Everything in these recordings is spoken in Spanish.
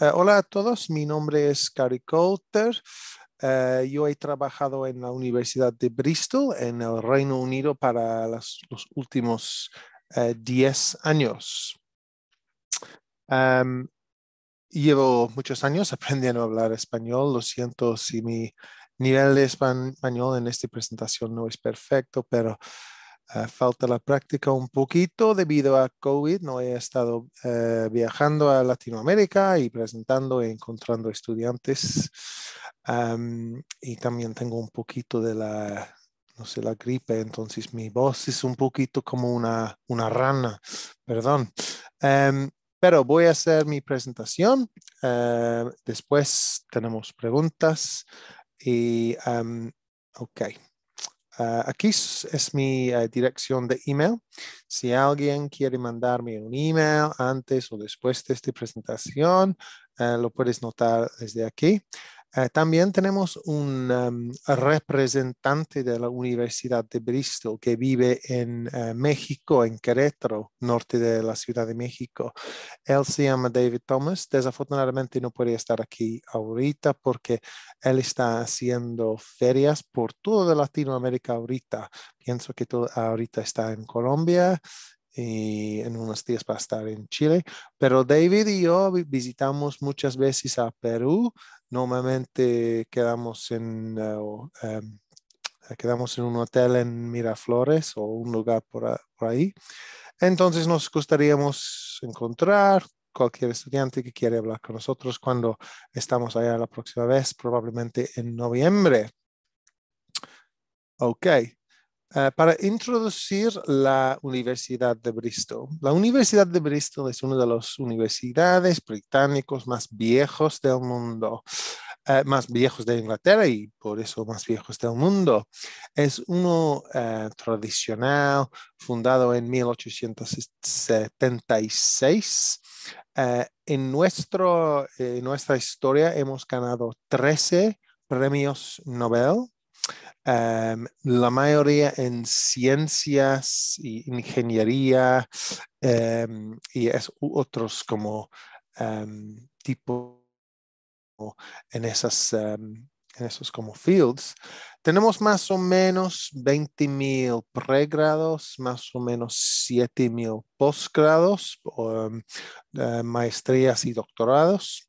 Eh, hola a todos, mi nombre es Gary Coulter. Eh, yo he trabajado en la Universidad de Bristol, en el Reino Unido, para los últimos 10 eh, años. Em, llevo muchos años aprendiendo a hablar español. Lo siento si mi nivel de español en esta presentación no es perfecto, pero eh, falta la práctica un poquito debido a COVID. No he estado eh, viajando a Latinoamérica y presentando y e encontrando estudiantes. y también tengo un poquito de la, no sé, la gripe. Entonces mi voz es un poquito como una, una rana, perdón. Em, pero voy a hacer mi presentación. Eh, después tenemos preguntas. Y, ok. Ah, aquí es mi eh, dirección de email. Si alguien quiere mandarme un email antes o después de esta presentación, eh, lo puedes notar desde aquí. Eh, también tenemos un em, representante de la Universidad de Bristol que vive en eh, México, en Querétaro, norte de la Ciudad de México. Él se llama David Thomas. Desafortunadamente no puede estar aquí ahorita porque él está haciendo ferias por toda Latinoamérica ahorita. Pienso que ahorita está en Colombia, y en unos días para estar en Chile. Pero David y yo visitamos muchas veces a Perú. Normalmente quedamos en, eh, em, eh, quedamos en un hotel en Miraflores o un lugar por, ahí. Entonces nos gustaría encontrar cualquier estudiante que quiera hablar con nosotros cuando estamos allá la próxima vez, probablemente en noviembre. Ok, eh, para introducir la Universidad de Bristol. La Universidad de Bristol es una de las universidades británicas más viejos del mundo, eh, más viejos de Inglaterra y por eso más viejos del mundo. Es uno eh, tradicional, fundado en 1876. en, nuestro, en nuestra historia hemos ganado 13 premios Nobel Em, la mayoría en ciencias y ingeniería em, y es, otros como em, tipo en en esos como fields tenemos más o menos 20.000 mil pregrados más o menos 7.000 mil posgrados eh, maestrías y doctorados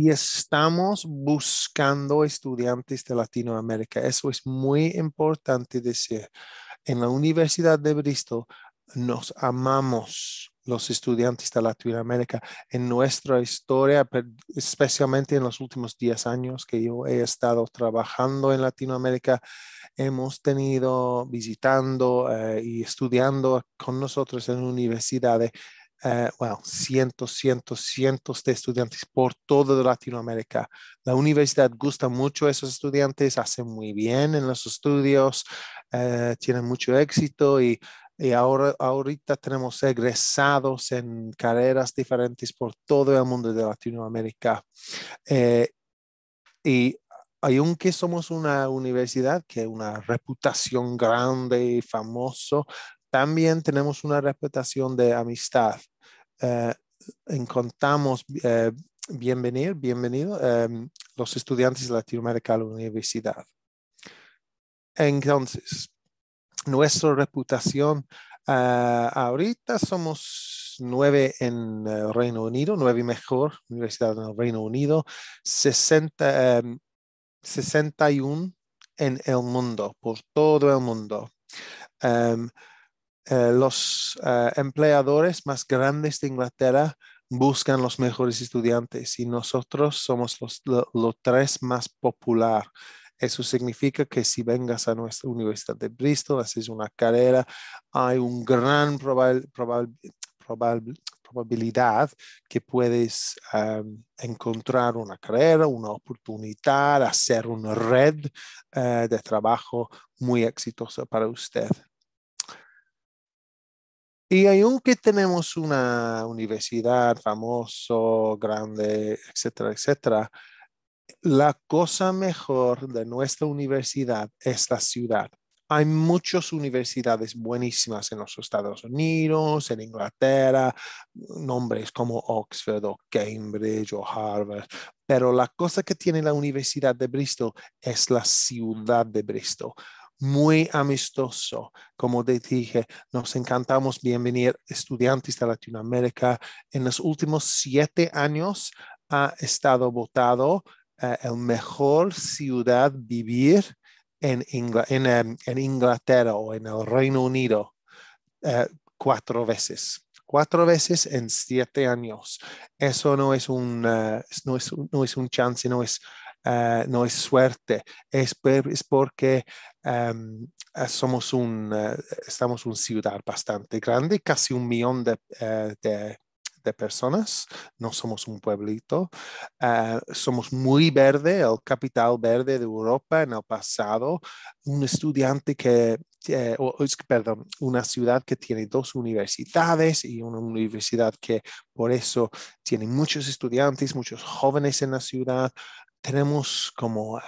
y estamos buscando estudiantes de Latinoamérica. Eso es muy importante decir. En la Universidad de Bristol nos amamos los estudiantes de Latinoamérica. En nuestra historia, especialmente en los últimos 10 años que yo he estado trabajando en Latinoamérica, hemos tenido visitando eh, y estudiando con nosotros en universidades bueno, eh, cientos, cientos, cientos de estudiantes por toda Latinoamérica. La universidad gusta mucho a esos estudiantes, hacen muy bien en los estudios, eh, tienen mucho éxito y, ahora, ahorita tenemos egresados en carreras diferentes por todo el mundo de Latinoamérica. Eh, y aunque somos una universidad que una reputación grande y famoso, también tenemos una reputación de amistad. Eh, encontramos bienvenidos eh, bienvenidos, bienvenido, em, los estudiantes de Latinoamérica a la universidad. Entonces, nuestra reputación eh, ahorita somos nueve en el Reino Unido, nueve mejor, universidad en el Reino Unido, 60, 61 em, en el mundo, por todo el mundo. Em, eh, los eh, empleadores más grandes de Inglaterra buscan los mejores estudiantes y nosotros somos los, tres más populares. Eso significa que si vengas a nuestra Universidad de Bristol, haces una carrera, hay una gran probabilidad que puedes em, encontrar una carrera, una oportunidad, hacer una red eh, de trabajo muy exitosa para usted. Y aunque tenemos una universidad famoso, grande, etcétera, etcétera, la cosa mejor de nuestra universidad es la ciudad. Hay muchas universidades buenísimas en los Estados Unidos, en Inglaterra, nombres como Oxford o Cambridge o Harvard, pero la cosa que tiene la Universidad de Bristol es la ciudad de Bristol muy amistoso. Como te dije, nos encantamos bienvenir estudiantes de Latinoamérica. En los últimos siete años ha estado votado eh, el mejor ciudad vivir eh, en, Inglaterra o en el Reino Unido eh, cuatro veces cuatro veces en siete años. Eso no es un, no es un chance, no es eh, no es suerte, es, porque em, eh, somos un, eh, estamos una ciudad bastante grande, casi un millón de, personas, no somos un pueblito, somos muy verde, el capital verde de Europa en el pasado, un estudiante que, o, perdón, una ciudad que tiene dos universidades y una universidad que por eso tiene muchos estudiantes, muchos jóvenes en la ciudad, tenemos como, eh,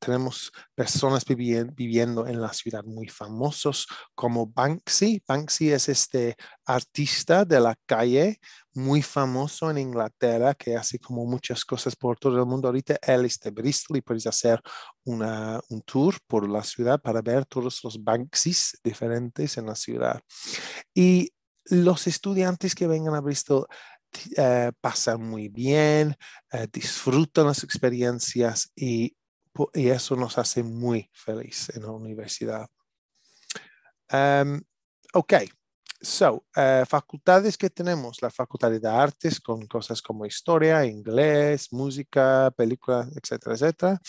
tenemos personas viviendo en la ciudad muy famosos como Banksy. Banksy es este artista de la calle muy famoso en Inglaterra que hace como muchas cosas por todo el mundo. Ahorita él es de Bristol y puedes hacer una, un tour por la ciudad para ver todos los Banksys diferentes en la ciudad. Y los estudiantes que vengan a Bristol eh, pasan muy bien, eh, disfrutan las experiencias y, eso nos hace muy feliz en la universidad. Em, ok, So, eh, facultades que tenemos, la Facultad de Artes con cosas como historia, inglés, música, película, etcétera, etcétera.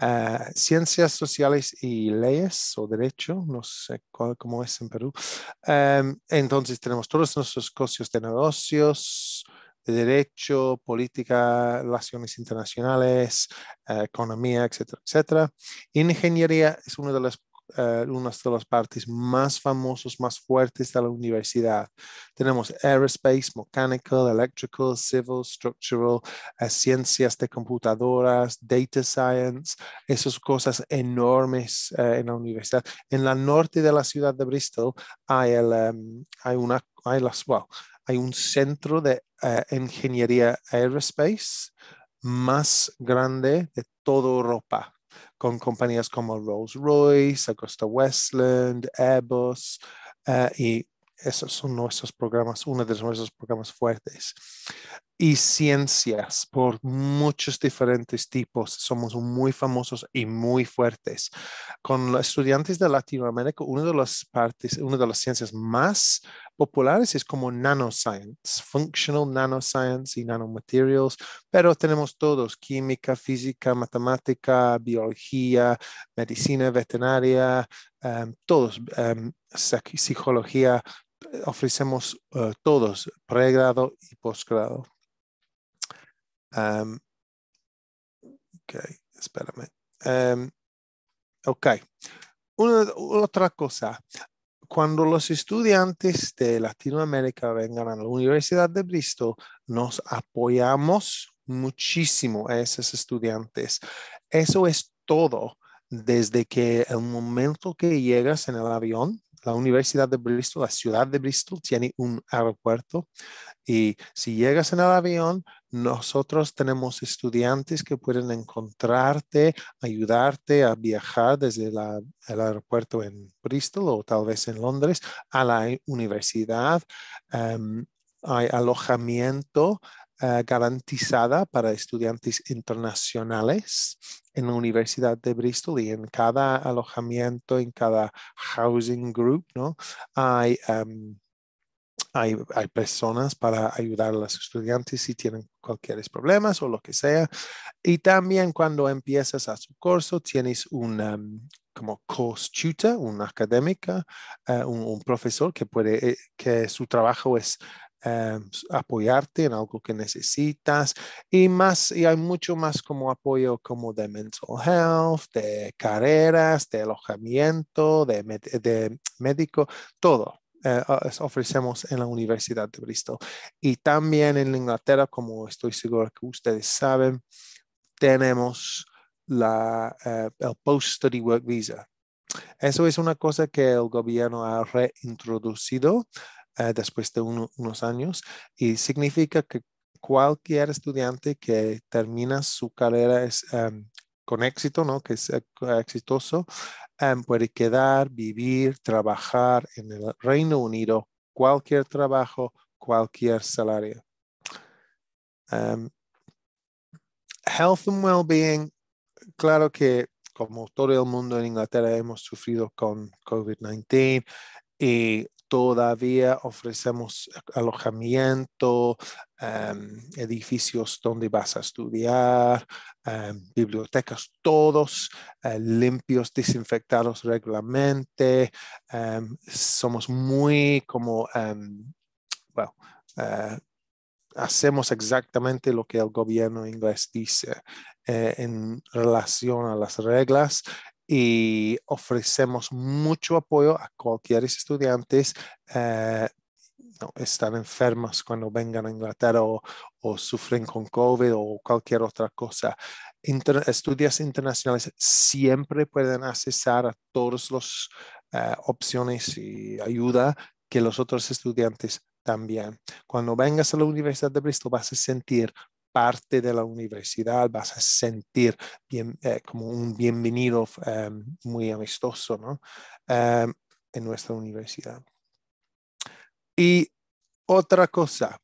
Eh, ciencias sociales y leyes o derecho, no sé cómo es en Perú. Em, entonces tenemos todos nuestros socios de negocios, de derecho, política, relaciones internacionales, eh, economía, etcétera, etcétera. Ingeniería es una de las una eh, unas de las partes más famosas, más fuertes de la universidad. Tenemos aerospace, mechanical, electrical, civil, structural, eh, ciencias de computadoras, data science, esas cosas enormes eh, en la universidad. En la norte de la ciudad de Bristol hay, em, una, hay un centro de ingeniería aerospace más grande de toda Europa con compañías como Rolls-Royce, Acosta Westland, Airbus, eh, y esos son nuestros programas, uno de nuestros programas fuertes y ciencias por muchos diferentes tipos. Somos muy famosos y muy fuertes. Con los estudiantes de Latinoamérica, una de las partes, una de las ciencias más populares es como nanoscience, functional nanoscience y nanomaterials, pero tenemos todos, química, física, matemática, biología, medicina veterinaria, em, todos, em, psicología, eh, ofrecemos eh, todos, pregrado y posgrado. Em, ok, espérame. Em, ok. otra cosa. Cuando los estudiantes de Latinoamérica vengan a la Universidad de Bristol, nos apoyamos muchísimo a esos estudiantes. Eso es todo desde que el momento que llegas en el avión la Universidad de Bristol, la ciudad de Bristol, tiene un aeropuerto y si llegas en el avión, nosotros tenemos estudiantes que pueden encontrarte, ayudarte a viajar desde el aeropuerto en Bristol o tal vez en Londres a la universidad. Em, hay alojamiento eh, garantizada para estudiantes internacionales en la Universidad de Bristol y en cada alojamiento, en cada housing group, ¿no? Hay, em, hay, hay, personas para ayudar a los estudiantes si tienen cualquier problema o lo que sea. Y también cuando empiezas a su curso, tienes un, em, como course tutor, una académica, eh, un, profesor que puede, eh, que su trabajo es Em, apoyarte en algo que necesitas y más, y hay mucho más como apoyo como de mental health, de carreras, de alojamiento, de, médico, todo. Eh, ofrecemos en la Universidad de Bristol. Y también en Inglaterra, como estoy seguro que ustedes saben, tenemos la, eh, el Post-Study Work Visa. Eso es una cosa que el gobierno ha reintroducido eh, después de unos años y significa que cualquier estudiante que termina su carrera em, con éxito, ¿no? que es eh, exitoso, em, puede quedar, vivir, trabajar en el Reino Unido, cualquier trabajo, cualquier salario. Em, health and well-being, claro que como todo el mundo en Inglaterra hemos sufrido con COVID-19 y todavía ofrecemos alojamiento, em, edificios donde vas a estudiar, em, bibliotecas, todos eh, limpios, desinfectados regularmente. Em, somos muy como, well, eh, hacemos exactamente lo que el gobierno inglés dice eh, en relación a las reglas y ofrecemos mucho apoyo a cualquier estudiante eh, no, están enfermos cuando vengan a Inglaterra o, sufren con COVID o cualquier otra cosa. estudiantes estudios internacionales siempre pueden accesar a todas las eh, opciones y ayuda que los otros estudiantes también. Cuando vengas a la Universidad de Bristol vas a sentir parte de la universidad, vas a sentir bien, eh, como un bienvenido em, muy amistoso ¿no? Em, en nuestra universidad. Y otra cosa,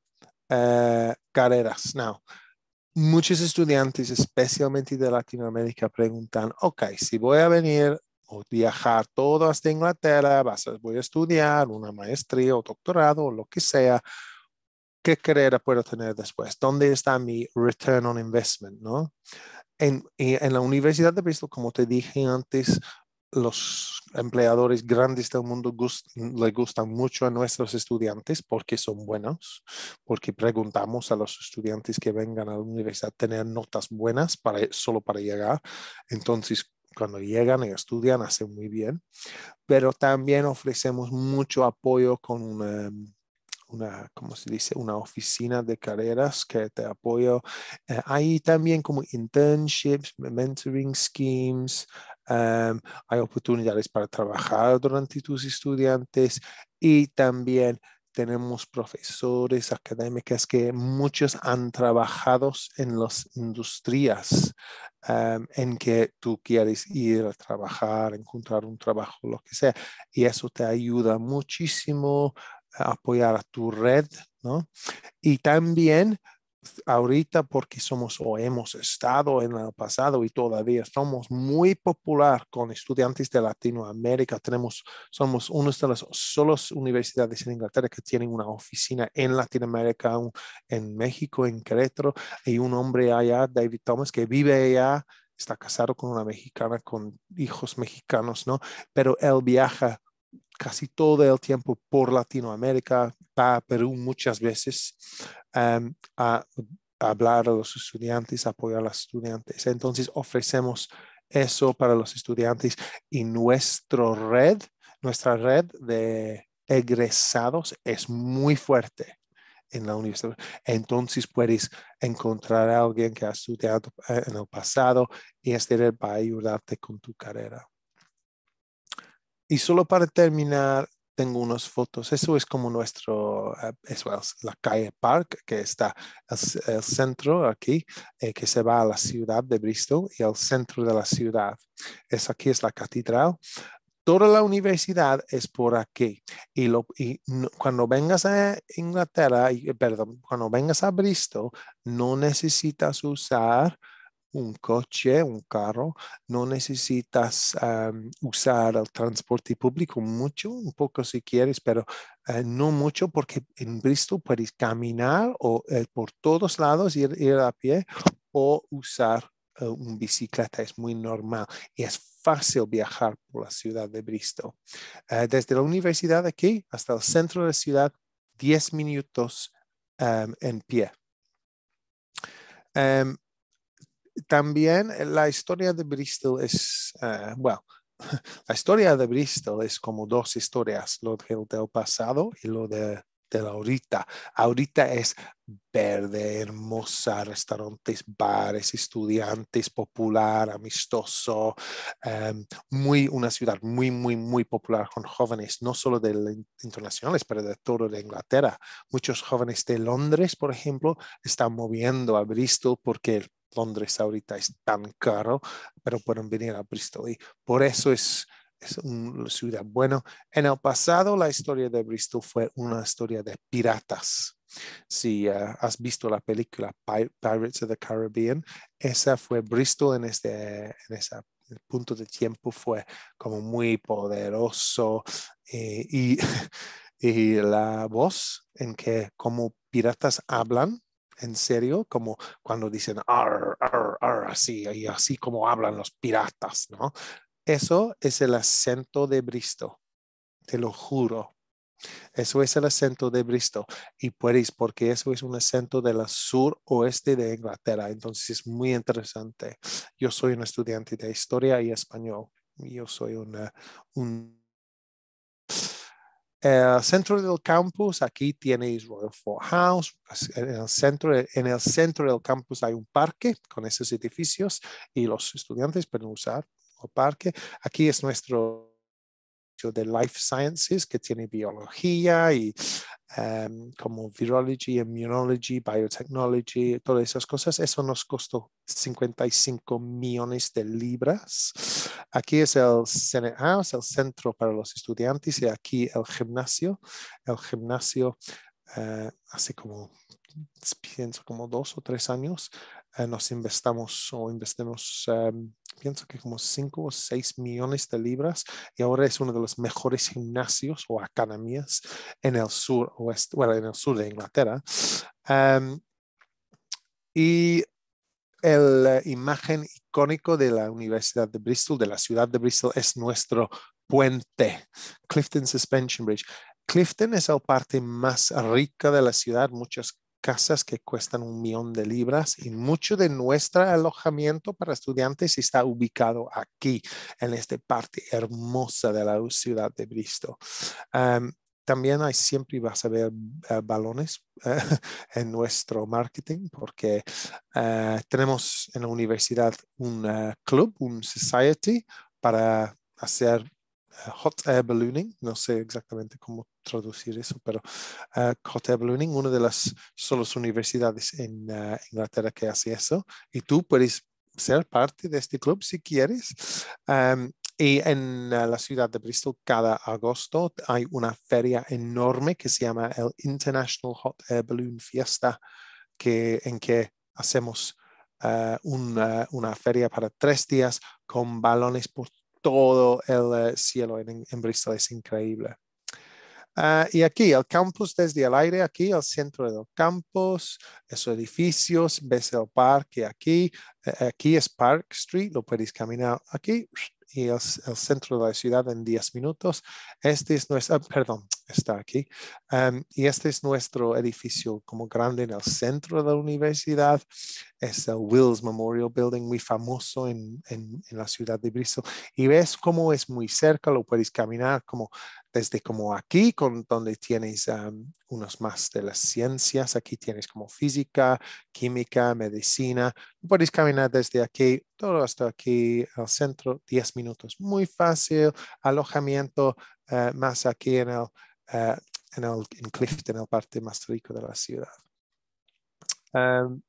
eh, carreras. Now, muchos estudiantes, especialmente de Latinoamérica, preguntan, ok, si voy a venir o viajar todo hasta Inglaterra, vas a, voy a estudiar una maestría o doctorado o lo que sea, ¿qué carrera puedo tener después? ¿Dónde está mi return on investment? ¿no? En, en la Universidad de Bristol, como te dije antes, los empleadores grandes del mundo le les gustan mucho a nuestros estudiantes porque son buenos, porque preguntamos a los estudiantes que vengan a la universidad tener notas buenas para, solo para llegar. Entonces, cuando llegan y estudian, hacen muy bien. Pero también ofrecemos mucho apoyo con em, una, se dice? Una oficina de carreras que te apoyo. hay eh, también como internships, mentoring schemes, em, hay oportunidades para trabajar durante tus estudiantes y también tenemos profesores académicas que muchos han trabajado en las industrias em, en que tú quieres ir a trabajar, encontrar un trabajo, lo que sea. Y eso te ayuda muchísimo apoyar a tu red, ¿no? Y también ahorita porque somos o hemos estado en el pasado y todavía somos muy popular con estudiantes de Latinoamérica. Tenemos, somos una de las solas universidades en Inglaterra que tienen una oficina en Latinoamérica, en México, en Querétaro, y un hombre allá, David Thomas, que vive allá, está casado con una mexicana, con hijos mexicanos, ¿no? Pero él viaja casi todo el tiempo por Latinoamérica, para Perú muchas veces, em, a, hablar a los estudiantes, apoyar a los estudiantes. Entonces ofrecemos eso para los estudiantes y nuestra red, nuestra red de egresados es muy fuerte en la universidad. Entonces puedes encontrar a alguien que ha estudiado eh, en el pasado y este va a ayudarte con tu carrera. Y solo para terminar, tengo unas fotos. Eso es como nuestro, eh, eso es la calle Park, que está el, centro aquí, eh, que se va a la ciudad de Bristol y al centro de la ciudad. Es aquí es la catedral. Toda la universidad es por aquí. Y, cuando vengas a Inglaterra, eh, perdón, cuando vengas a Bristol, no necesitas usar un coche, un carro, no necesitas usar el transporte público mucho, un poco si quieres, pero eh, no mucho porque en Bristol puedes caminar o eh, por todos lados ir, a pie o usar una eh, un bicicleta. Es muy normal y es fácil viajar por la ciudad de Bristol. desde la universidad aquí hasta el centro de la ciudad, 10 minutos en pie. Em, también eh, la historia de Bristol es, eh, bueno, la historia de Bristol es como dos historias, lo del, pasado y lo de, de ahorita. Ahorita es verde, hermosa, restaurantes, bares, estudiantes, popular, amistoso, em, muy una ciudad muy, muy, muy popular con jóvenes, no solo de internacionales, pero de todo de Inglaterra. Muchos jóvenes de Londres, por ejemplo, están moviendo a Bristol porque Londres ahorita es tan caro, pero pueden venir a Bristol y por eso es, es una ciudad. Bueno, en el pasado la historia de Bristol fue una historia de piratas. Si ah, has visto la película Pirates of the Caribbean, esa fue Bristol en, ese en punto de tiempo fue como muy poderoso eh, y, y, la voz en que como piratas hablan en serio, como cuando dicen ar, ar, ar, así, y así como hablan los piratas, ¿no? Eso es el acento de Bristol, te lo juro. Eso es el acento de Bristol y puedes, porque eso es un acento del sur oeste de Inglaterra, entonces es muy interesante. Yo soy un estudiante de historia y español, yo soy una, un eh, centro del campus, aquí tiene Royal Four House. En el, centro, en el centro del campus hay un parque con esos edificios y los estudiantes pueden usar el parque. Aquí es nuestro de Life Sciences que tiene biología y Em, como virology, immunology, biotechnology, todas esas cosas. Eso nos costó 55 millones de libras. Aquí es el CNA, ah, es el centro para los estudiantes, y aquí el gimnasio. El gimnasio eh, hace como, pienso, como dos o tres años. Eh, nos investamos o investimos em, pienso que como 5 o 6 millones de libras y ahora es uno de los mejores gimnasios o academias en el sur oeste, bueno, en el sur de Inglaterra. y la eh, imagen icónico de la Universidad de Bristol, de la ciudad de Bristol, es nuestro puente, Clifton Suspension Bridge. Clifton es la parte más rica de la ciudad, muchas casas que cuestan un millón de libras y mucho de nuestro alojamiento para estudiantes está ubicado aquí, en esta parte hermosa de la ciudad de Bristol. también hay, siempre vas a ver eh, balones en nuestro marketing porque eh, tenemos en la universidad un eh, club, un society para hacer hot air ballooning, no sé exactamente cómo traducir eso, pero uh, ah, Air Ballooning, una de las solas universidades en ah, Inglaterra que hace eso, y tú puedes ser parte de este club si quieres. y en ah, la ciudad de Bristol, cada agosto hay una feria enorme que se llama el International Hot Air Balloon Fiesta, que, en que hacemos una, una feria para tres días con balones por todo el eh, cielo en, en, Bristol es increíble. Ah, y aquí, el campus desde el aire, aquí, el centro del campus, esos edificios, ves el parque aquí, e, aquí es Park Street, lo podéis caminar aquí y el, el centro de la ciudad en 10 minutos. Este es nuestro, ah, perdón, está aquí. Em, y este es nuestro edificio como grande en el centro de la universidad. Es el Wills Memorial Building, muy famoso en, en, en la ciudad de Bristol. Y ves cómo es muy cerca, lo podéis caminar como desde como aquí, con donde tienes ah, unos más de las ciencias, aquí tienes como física, química, medicina, Podéis caminar desde aquí, todo hasta aquí, al centro, 10 minutos, muy fácil, alojamiento eh, más aquí en el, eh, en el en Clifton, el parte más rico de la ciudad. Em,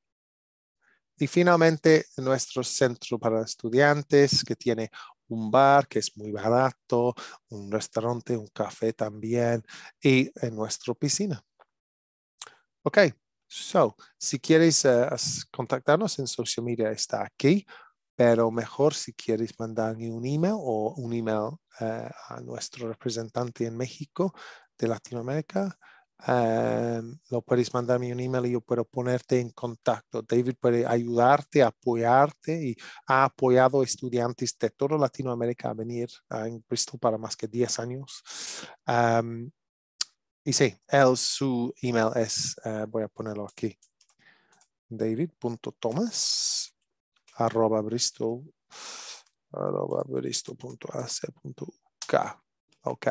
y finalmente, nuestro centro para estudiantes que tiene un bar que es muy barato, un restaurante, un café también y en nuestra piscina. Ok, so, si quieres eh, contactarnos en social media está aquí, pero mejor si quieres mandarme un email o un email eh, a nuestro representante en México de Latinoamérica, lo em, puedes mandarme un email y yo puedo ponerte en contacto. David puede ayudarte, apoyarte y ha apoyado estudiantes de toda Latinoamérica a venir a Bristol para más que 10 años. Em, y sí, él, su email es, eh, voy a ponerlo aquí, david.thomas arroba bristol arroba bristol Ok,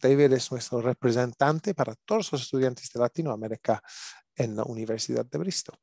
David es nuestro representante para todos los estudiantes de Latinoamérica en la Universidad de Bristol.